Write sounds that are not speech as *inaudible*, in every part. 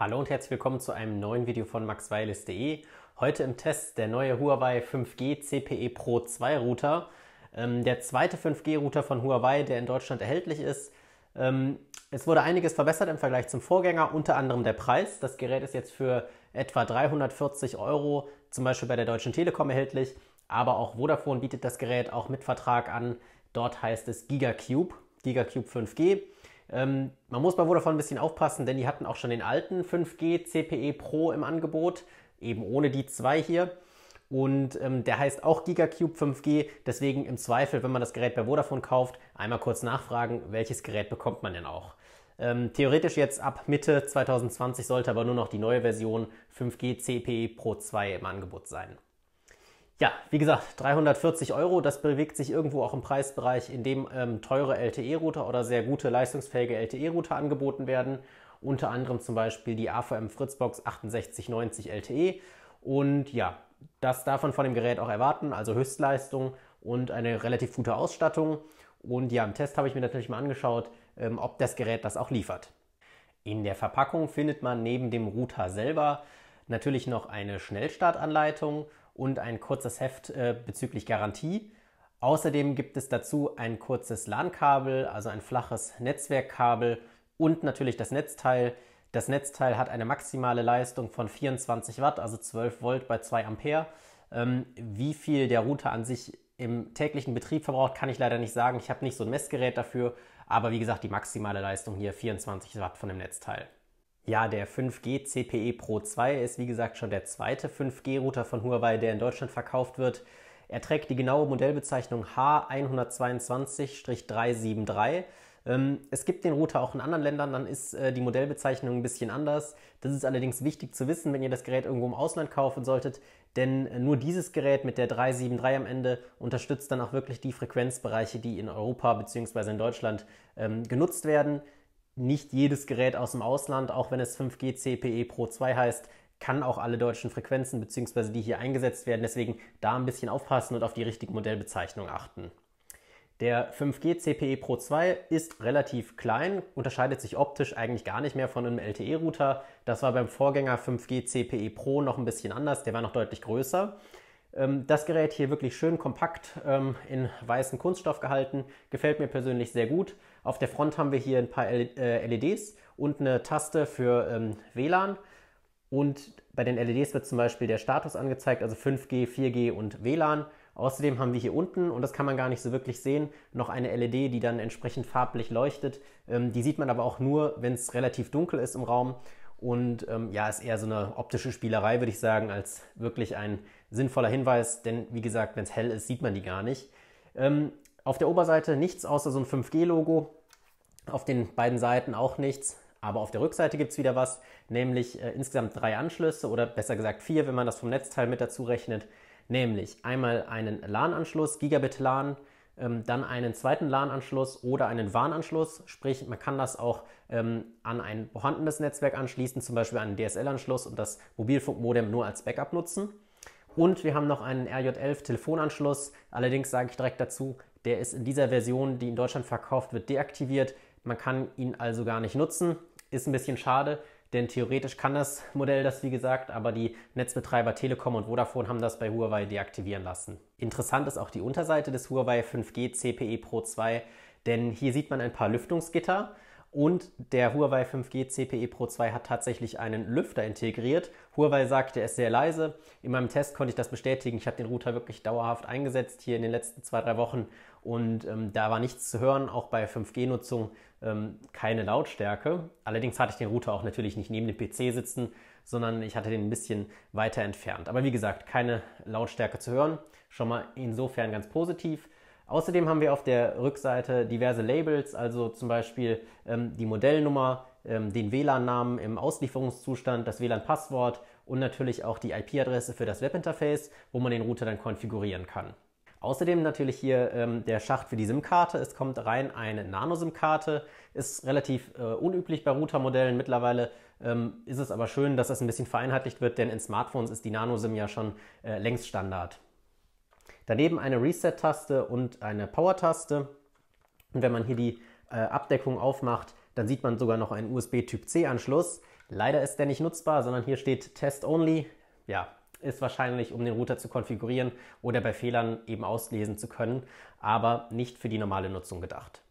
Hallo und herzlich willkommen zu einem neuen Video von maxweiles.de. Heute im Test der neue Huawei 5G CPE Pro 2 Router. Ähm, der zweite 5G Router von Huawei, der in Deutschland erhältlich ist. Ähm, es wurde einiges verbessert im Vergleich zum Vorgänger, unter anderem der Preis. Das Gerät ist jetzt für etwa 340 Euro, zum Beispiel bei der Deutschen Telekom erhältlich. Aber auch Vodafone bietet das Gerät auch mit Vertrag an. Dort heißt es GigaCube, GigaCube 5G. Ähm, man muss bei Vodafone ein bisschen aufpassen, denn die hatten auch schon den alten 5G CPE Pro im Angebot, eben ohne die zwei hier. Und ähm, der heißt auch GigaCube 5G. Deswegen im Zweifel, wenn man das Gerät bei Vodafone kauft, einmal kurz nachfragen, welches Gerät bekommt man denn auch. Ähm, theoretisch jetzt ab Mitte 2020 sollte aber nur noch die neue Version 5G CPE Pro 2 im Angebot sein. Ja, wie gesagt, 340 Euro, das bewegt sich irgendwo auch im Preisbereich, in dem ähm, teure LTE-Router oder sehr gute leistungsfähige LTE-Router angeboten werden. Unter anderem zum Beispiel die AVM Fritzbox 6890 LTE. Und ja, das darf man von dem Gerät auch erwarten, also Höchstleistung und eine relativ gute Ausstattung. Und ja, im Test habe ich mir natürlich mal angeschaut, ähm, ob das Gerät das auch liefert. In der Verpackung findet man neben dem Router selber natürlich noch eine Schnellstartanleitung und ein kurzes Heft äh, bezüglich Garantie. Außerdem gibt es dazu ein kurzes LAN-Kabel, also ein flaches Netzwerkkabel und natürlich das Netzteil. Das Netzteil hat eine maximale Leistung von 24 Watt, also 12 Volt bei 2 Ampere. Ähm, wie viel der Router an sich im täglichen Betrieb verbraucht, kann ich leider nicht sagen. Ich habe nicht so ein Messgerät dafür, aber wie gesagt, die maximale Leistung hier 24 Watt von dem Netzteil. Ja, der 5G CPE Pro 2 ist wie gesagt schon der zweite 5G-Router von Huawei, der in Deutschland verkauft wird. Er trägt die genaue Modellbezeichnung H122-373. Ähm, es gibt den Router auch in anderen Ländern, dann ist äh, die Modellbezeichnung ein bisschen anders. Das ist allerdings wichtig zu wissen, wenn ihr das Gerät irgendwo im Ausland kaufen solltet, denn äh, nur dieses Gerät mit der 373 am Ende unterstützt dann auch wirklich die Frequenzbereiche, die in Europa bzw. in Deutschland ähm, genutzt werden nicht jedes Gerät aus dem Ausland, auch wenn es 5G CPE Pro 2 heißt, kann auch alle deutschen Frequenzen bzw. die hier eingesetzt werden. Deswegen da ein bisschen aufpassen und auf die richtige Modellbezeichnung achten. Der 5G CPE Pro 2 ist relativ klein, unterscheidet sich optisch eigentlich gar nicht mehr von einem LTE-Router. Das war beim Vorgänger 5G CPE Pro noch ein bisschen anders, der war noch deutlich größer. Ähm, das Gerät hier wirklich schön kompakt ähm, in weißen Kunststoff gehalten. Gefällt mir persönlich sehr gut. Auf der Front haben wir hier ein paar LEDs äh, und eine Taste für ähm, WLAN. Und bei den LEDs wird zum Beispiel der Status angezeigt, also 5G, 4G und WLAN. Außerdem haben wir hier unten, und das kann man gar nicht so wirklich sehen, noch eine LED, die dann entsprechend farblich leuchtet. die sieht man aber auch nur, wenn es relativ dunkel ist im Raum. Und ähm, ja, ist eher so eine optische Spielerei, würde ich sagen, als wirklich ein sinnvoller Hinweis. Denn wie gesagt, wenn es hell ist, sieht man die gar nicht. Ähm, auf der Oberseite nichts außer so ein 5G-Logo. Auf den beiden Seiten auch nichts. Aber auf der Rückseite gibt es wieder was, nämlich äh, insgesamt drei Anschlüsse oder besser gesagt vier, wenn man das vom Netzteil mit dazu rechnet. Nämlich einmal einen LAN-Anschluss, Gigabit LAN, ähm, dann einen zweiten LAN-Anschluss oder einen WAN-Anschluss. Sprich, man kann das auch ähm, an ein vorhandenes Netzwerk anschließen, zum Beispiel einen DSL-Anschluss und das Mobilfunkmodem nur als Backup nutzen. Und wir haben noch einen RJ11-Telefonanschluss. Allerdings sage ich direkt dazu, der ist in dieser Version, die in Deutschland verkauft wird, deaktiviert. Man kann ihn also gar nicht nutzen. Ist ein bisschen schade, denn theoretisch kann das *laughs* Modell das, wie gesagt, aber die Netzbetreiber Telekom und Vodafone haben das bei Huawei deaktivieren lassen. Interessant ist auch die Unterseite des Huawei 5G CPE Pro 2, denn hier sieht man ein paar Lüftungsgitter. Und der Huawei 5G CPE Pro 2 hat tatsächlich einen Lüfter integriert. Huawei sagt, er ist sehr leise. In meinem Test konnte ich das bestätigen. Ich habe den Router wirklich dauerhaft eingesetzt hier in den letzten zwei, drei Wochen und ähm, da war nichts zu hören, auch bei 5G-Nutzung ähm, keine Lautstärke. Allerdings hatte ich den Router auch natürlich nicht neben dem PC sitzen, sondern ich hatte den ein bisschen weiter entfernt. Aber wie gesagt, keine Lautstärke zu hören, schon mal insofern ganz positiv. Außerdem haben wir auf der Rückseite diverse Labels, also zum Beispiel ähm, die Modellnummer, ähm, den WLAN-Namen im Auslieferungszustand, das WLAN-Passwort und natürlich auch die IP-Adresse für das Webinterface, wo man den Router dann konfigurieren kann. Außerdem natürlich hier ähm, der Schacht für die SIM-Karte. Es kommt rein eine Nano-SIM-Karte. Ist relativ äh, unüblich bei Routermodellen mittlerweile. Ähm, ist es aber schön, dass das ein bisschen vereinheitlicht wird, denn in Smartphones ist die Nano-SIM ja schon äh, längst Standard. Daneben eine Reset-Taste und eine Power-Taste. Und wenn man hier die äh, Abdeckung aufmacht, dann sieht man sogar noch einen USB-Typ-C-Anschluss. Leider ist der nicht nutzbar, sondern hier steht Test Only. Ja, ist wahrscheinlich, um den Router zu konfigurieren oder bei Fehlern eben auslesen zu können, aber nicht für die normale Nutzung gedacht.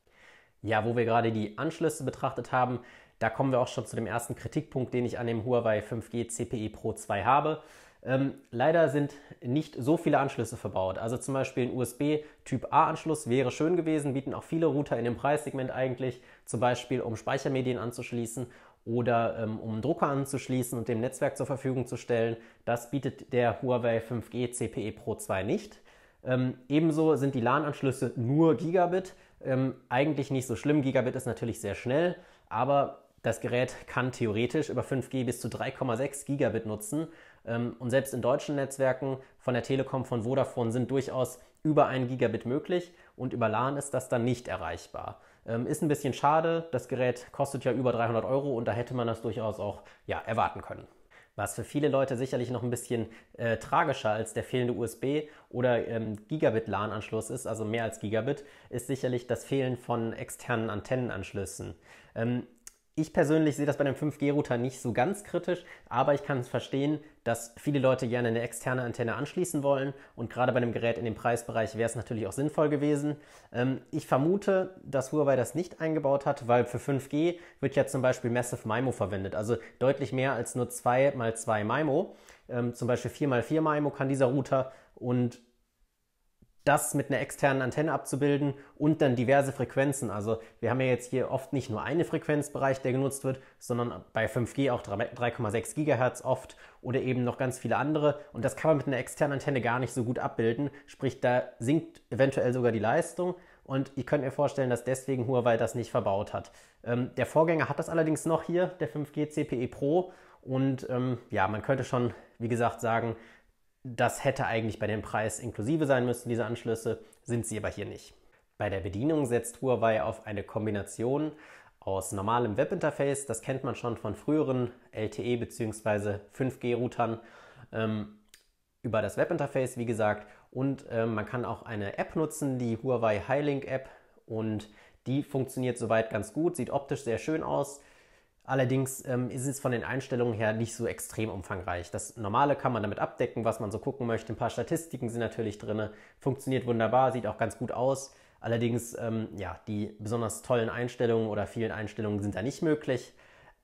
Ja, wo wir gerade die Anschlüsse betrachtet haben, da kommen wir auch schon zu dem ersten Kritikpunkt, den ich an dem Huawei 5G CPE Pro 2 habe. Ähm, leider sind nicht so viele Anschlüsse verbaut. Also zum Beispiel ein USB Typ A-Anschluss wäre schön gewesen, bieten auch viele Router in dem Preissegment eigentlich, zum Beispiel um Speichermedien anzuschließen oder ähm, um einen Drucker anzuschließen und dem Netzwerk zur Verfügung zu stellen. Das bietet der Huawei 5G CPE Pro 2 nicht. Ähm, ebenso sind die LAN-Anschlüsse nur Gigabit. Ähm, eigentlich nicht so schlimm. Gigabit ist natürlich sehr schnell, aber das Gerät kann theoretisch über 5G bis zu 3,6 Gigabit nutzen. Ähm, und selbst in deutschen Netzwerken von der Telekom, von Vodafone sind durchaus über 1 Gigabit möglich und über LAN ist das dann nicht erreichbar. Ähm, ist ein bisschen schade. Das Gerät kostet ja über 300 Euro und da hätte man das durchaus auch ja, erwarten können. Was für viele Leute sicherlich noch ein bisschen äh, tragischer als der fehlende USB oder ähm, Gigabit-LAN-Anschluss ist, also mehr als Gigabit, ist sicherlich das Fehlen von externen Antennenanschlüssen. Ähm, ich persönlich sehe das bei dem 5G-Router nicht so ganz kritisch, aber ich kann es verstehen, dass viele Leute gerne eine externe Antenne anschließen wollen und gerade bei einem Gerät in dem Preisbereich wäre es natürlich auch sinnvoll gewesen. Ähm, ich vermute, dass Huawei das nicht eingebaut hat, weil für 5G wird ja zum Beispiel Massive MIMO verwendet, also deutlich mehr als nur 2 x 2 MIMO. Ähm, zum Beispiel 4 x 4 MIMO kann dieser Router und das mit einer externen Antenne abzubilden und dann diverse Frequenzen. Also wir haben ja jetzt hier oft nicht nur einen Frequenzbereich, der genutzt wird, sondern bei 5G auch 3,6 Gigahertz oft oder eben noch ganz viele andere. Und das kann man mit einer externen Antenne gar nicht so gut abbilden. Sprich, da sinkt eventuell sogar die Leistung. Und ihr könnt mir vorstellen, dass deswegen Huawei das nicht verbaut hat. Ähm, der Vorgänger hat das allerdings noch hier, der 5G CPE Pro. Und ähm, ja, man könnte schon, wie gesagt, sagen, das hätte eigentlich bei dem Preis inklusive sein müssen, diese Anschlüsse, sind sie aber hier nicht. Bei der Bedienung setzt Huawei auf eine Kombination aus normalem Webinterface, das kennt man schon von früheren LTE bzw. 5G-Routern, ähm, über das Webinterface, wie gesagt, und äh, man kann auch eine App nutzen, die Huawei Highlink App, und die funktioniert soweit ganz gut, sieht optisch sehr schön aus, Allerdings ähm, ist es von den Einstellungen her nicht so extrem umfangreich. Das Normale kann man damit abdecken, was man so gucken möchte. Ein paar Statistiken sind natürlich drin. Funktioniert wunderbar, sieht auch ganz gut aus. Allerdings, ähm, ja, die besonders tollen Einstellungen oder vielen Einstellungen sind da nicht möglich.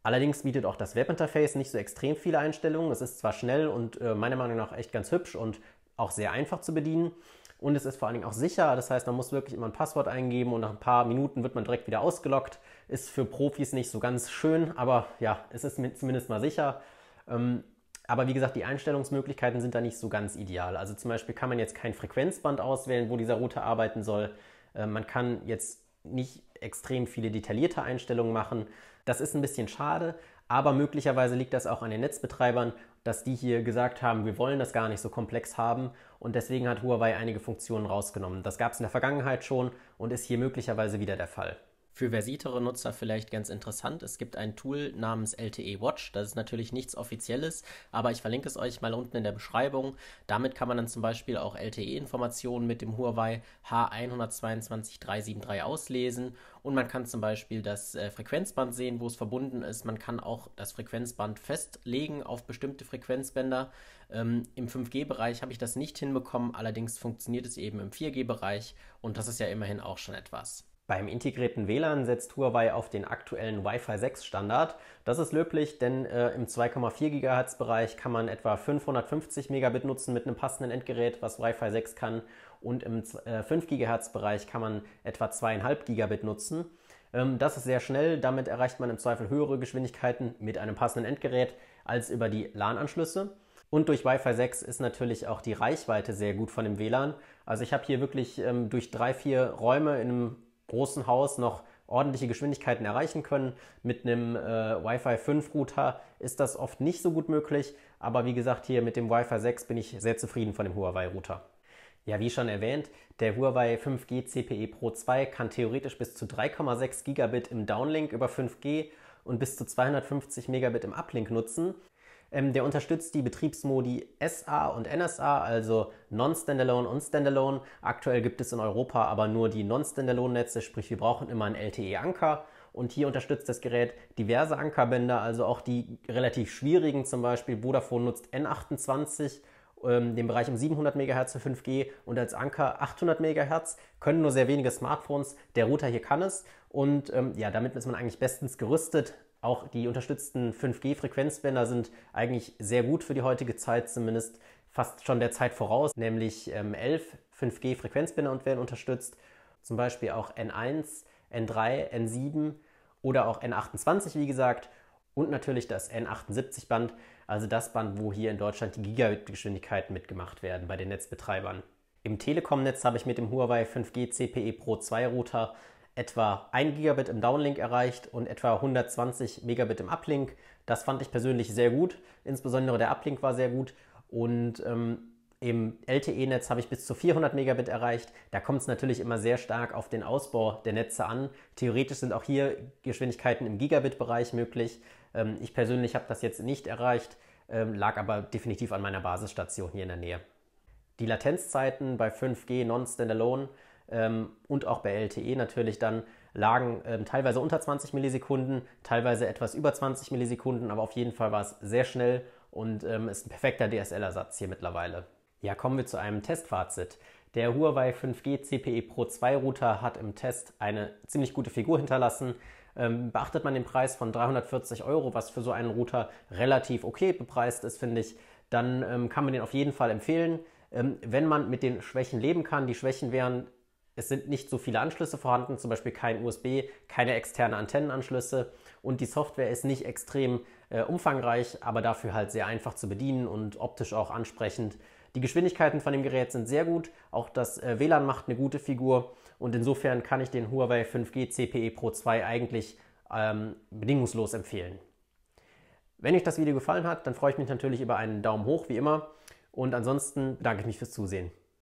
Allerdings bietet auch das Webinterface nicht so extrem viele Einstellungen. Es ist zwar schnell und äh, meiner Meinung nach echt ganz hübsch und auch sehr einfach zu bedienen. Und es ist vor allen Dingen auch sicher. Das heißt, man muss wirklich immer ein Passwort eingeben und nach ein paar Minuten wird man direkt wieder ausgelockt. Ist für Profis nicht so ganz schön, aber ja, es ist zumindest mal sicher. Ähm, aber wie gesagt, die Einstellungsmöglichkeiten sind da nicht so ganz ideal. Also zum Beispiel kann man jetzt kein Frequenzband auswählen, wo dieser Router arbeiten soll. Äh, man kann jetzt nicht extrem viele detaillierte Einstellungen machen. Das ist ein bisschen schade, aber möglicherweise liegt das auch an den Netzbetreibern dass die hier gesagt haben, wir wollen das gar nicht so komplex haben und deswegen hat Huawei einige Funktionen rausgenommen. Das gab es in der Vergangenheit schon und ist hier möglicherweise wieder der Fall für versiertere Nutzer vielleicht ganz interessant. Es gibt ein Tool namens LTE Watch. Das ist natürlich nichts Offizielles, aber ich verlinke es euch mal unten in der Beschreibung. Damit kann man dann zum Beispiel auch LTE-Informationen mit dem Huawei H122373 auslesen und man kann zum Beispiel das äh, Frequenzband sehen, wo es verbunden ist. Man kann auch das Frequenzband festlegen auf bestimmte Frequenzbänder. Ähm, Im 5G-Bereich habe ich das nicht hinbekommen, allerdings funktioniert es eben im 4G-Bereich und das ist ja immerhin auch schon etwas. Beim integrierten WLAN setzt Huawei auf den aktuellen Wi-Fi 6 Standard. Das ist löblich, denn äh, im 2,4 GHz Bereich kann man etwa 550 Megabit nutzen mit einem passenden Endgerät, was Wi-Fi 6 kann. Und im äh, 5 GHz Bereich kann man etwa 2,5 Gigabit nutzen. Ähm, das ist sehr schnell, damit erreicht man im Zweifel höhere Geschwindigkeiten mit einem passenden Endgerät als über die LAN-Anschlüsse. Und durch Wi-Fi 6 ist natürlich auch die Reichweite sehr gut von dem WLAN. Also ich habe hier wirklich ähm, durch drei, vier Räume in einem großen Haus noch ordentliche Geschwindigkeiten erreichen können. Mit einem äh, Wi-Fi 5 Router ist das oft nicht so gut möglich, aber wie gesagt, hier mit dem Wi-Fi 6 bin ich sehr zufrieden von dem Huawei Router. Ja, wie schon erwähnt, der Huawei 5G CPE Pro 2 kann theoretisch bis zu 3,6 Gigabit im Downlink über 5G und bis zu 250 Megabit im Uplink nutzen. Ähm, der unterstützt die Betriebsmodi SA und NSA, also Non-Standalone und Standalone. Aktuell gibt es in Europa aber nur die Non-Standalone-Netze, sprich wir brauchen immer einen LTE-Anker. Und hier unterstützt das Gerät diverse Ankerbänder, also auch die relativ schwierigen, zum Beispiel Vodafone nutzt N28 ähm, den Bereich um 700 MHz für 5G und als Anker 800 MHz. Können nur sehr wenige Smartphones. Der Router hier kann es. Und ähm, ja, damit ist man eigentlich bestens gerüstet. Auch die unterstützten 5G-Frequenzbänder sind eigentlich sehr gut für die heutige Zeit, zumindest fast schon der Zeit voraus, nämlich ähm, 11 5G-Frequenzbänder und werden unterstützt. Zum Beispiel auch N1, N3, N7 oder auch N28, wie gesagt. Und natürlich das N78-Band, also das Band, wo hier in Deutschland die Gigabit-Geschwindigkeiten mitgemacht werden bei den Netzbetreibern. Im Telekom-Netz habe ich mit dem Huawei 5G CPE Pro 2 Router etwa 1 Gigabit im Downlink erreicht und etwa 120 Megabit im Uplink. Das fand ich persönlich sehr gut, insbesondere der Uplink war sehr gut und ähm, im LTE-Netz habe ich bis zu 400 Megabit erreicht. Da kommt es natürlich immer sehr stark auf den Ausbau der Netze an. Theoretisch sind auch hier Geschwindigkeiten im Gigabit-Bereich möglich. Ähm, ich persönlich habe das jetzt nicht erreicht, ähm, lag aber definitiv an meiner Basisstation hier in der Nähe. Die Latenzzeiten bei 5G Non-Standalone ähm, und auch bei LTE natürlich dann lagen ähm, teilweise unter 20 Millisekunden, teilweise etwas über 20 Millisekunden, aber auf jeden Fall war es sehr schnell und ähm, ist ein perfekter DSL-Ersatz hier mittlerweile. Ja, kommen wir zu einem Testfazit. Der Huawei 5G CPE Pro 2 Router hat im Test eine ziemlich gute Figur hinterlassen. Ähm, beachtet man den Preis von 340 Euro, was für so einen Router relativ okay bepreist ist, finde ich, dann ähm, kann man den auf jeden Fall empfehlen. Ähm, wenn man mit den Schwächen leben kann, die Schwächen wären, es sind nicht so viele Anschlüsse vorhanden, zum Beispiel kein USB, keine externen Antennenanschlüsse und die Software ist nicht extrem äh, umfangreich, aber dafür halt sehr einfach zu bedienen und optisch auch ansprechend. Die Geschwindigkeiten von dem Gerät sind sehr gut, auch das äh, WLAN macht eine gute Figur und insofern kann ich den Huawei 5G CPE Pro 2 eigentlich ähm, bedingungslos empfehlen. Wenn euch das Video gefallen hat, dann freue ich mich natürlich über einen Daumen hoch wie immer und ansonsten bedanke ich mich fürs Zusehen.